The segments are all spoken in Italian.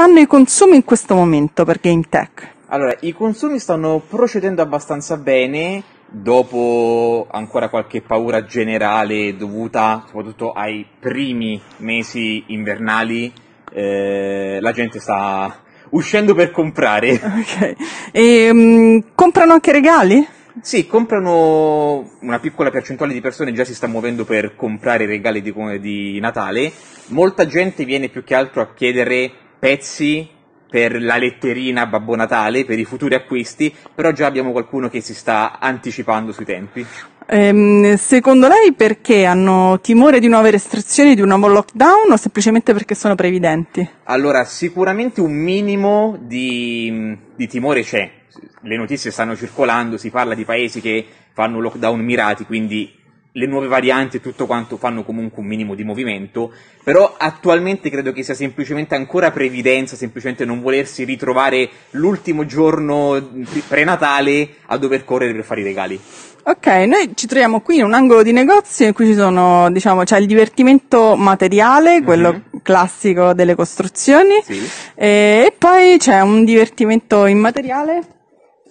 vanno i consumi in questo momento per Game Tech? Allora, i consumi stanno procedendo abbastanza bene dopo ancora qualche paura generale dovuta soprattutto ai primi mesi invernali, eh, la gente sta uscendo per comprare. Ok. E, um, comprano anche regali? Sì, comprano una piccola percentuale di persone già si sta muovendo per comprare regali di, di Natale. Molta gente viene più che altro a chiedere pezzi per la letterina Babbo Natale, per i futuri acquisti, però già abbiamo qualcuno che si sta anticipando sui tempi. Ehm, secondo lei perché hanno timore di nuove restrizioni, di un nuovo lockdown o semplicemente perché sono previdenti? Allora, sicuramente un minimo di, di timore c'è. Le notizie stanno circolando, si parla di paesi che fanno lockdown mirati, quindi le nuove varianti e tutto quanto fanno comunque un minimo di movimento, però attualmente credo che sia semplicemente ancora previdenza, semplicemente non volersi ritrovare l'ultimo giorno prenatale a dover correre per fare i regali. Ok, noi ci troviamo qui in un angolo di negozio in cui ci sono, diciamo, c'è il divertimento materiale, mhm. quello mm-hmm. classico delle costruzioni, sì. e, poi c'è un divertimento immateriale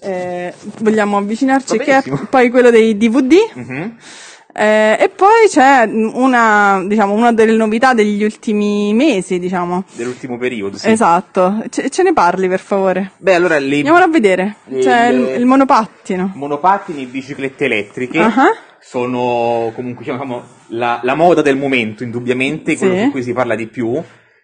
eh, vogliamo avvicinarci, che è poi quello dei DVD. Uh-huh. Eh, e poi c'è mm, una, diciamo, una delle novità degli ultimi mesi, diciamo. Dell'ultimo periodo, sì. Esatto. Ce, ce ne parli, per favore? Beh, allora le... Andiamolo a vedere. Le, c'è il, il monopattino. Monopattini, e biciclette elettriche. Uh-huh. Sono comunque diciamo, la, la, moda del momento, indubbiamente, quello sì. di cui si parla di più.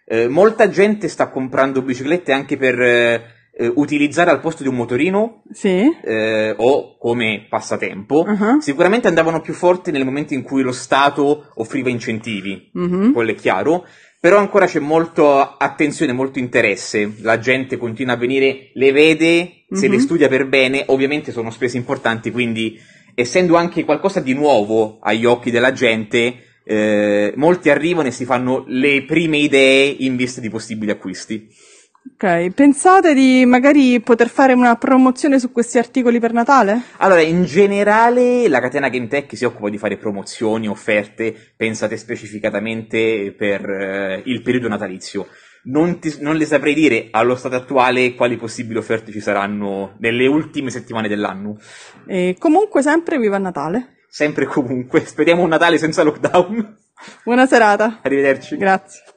Eh, molta gente sta comprando biciclette anche per eh, eh, utilizzare al posto di un motorino sì. eh, o come passatempo, uh-huh. sicuramente andavano più forti nel momento in cui lo Stato offriva incentivi, uh-huh. quello è chiaro, però ancora c'è molta attenzione, molto interesse, la gente continua a venire, le vede, se uh-huh. le studia per bene, ovviamente sono spese importanti, quindi essendo anche qualcosa di nuovo agli occhi della gente, eh, molti arrivano e si fanno le prime idee in vista di possibili acquisti. Ok, pensate di magari poter fare una promozione su questi articoli per Natale? Allora, in generale la catena Game Tech si occupa di fare promozioni, offerte, pensate specificatamente per eh, il periodo natalizio. Non, ti, non, le saprei dire allo stato attuale quali possibili offerte ci saranno nelle ultime settimane dell'anno. E comunque sempre viva Natale. Sempre e comunque, speriamo un Natale senza lockdown. Buona serata. Arrivederci. Grazie.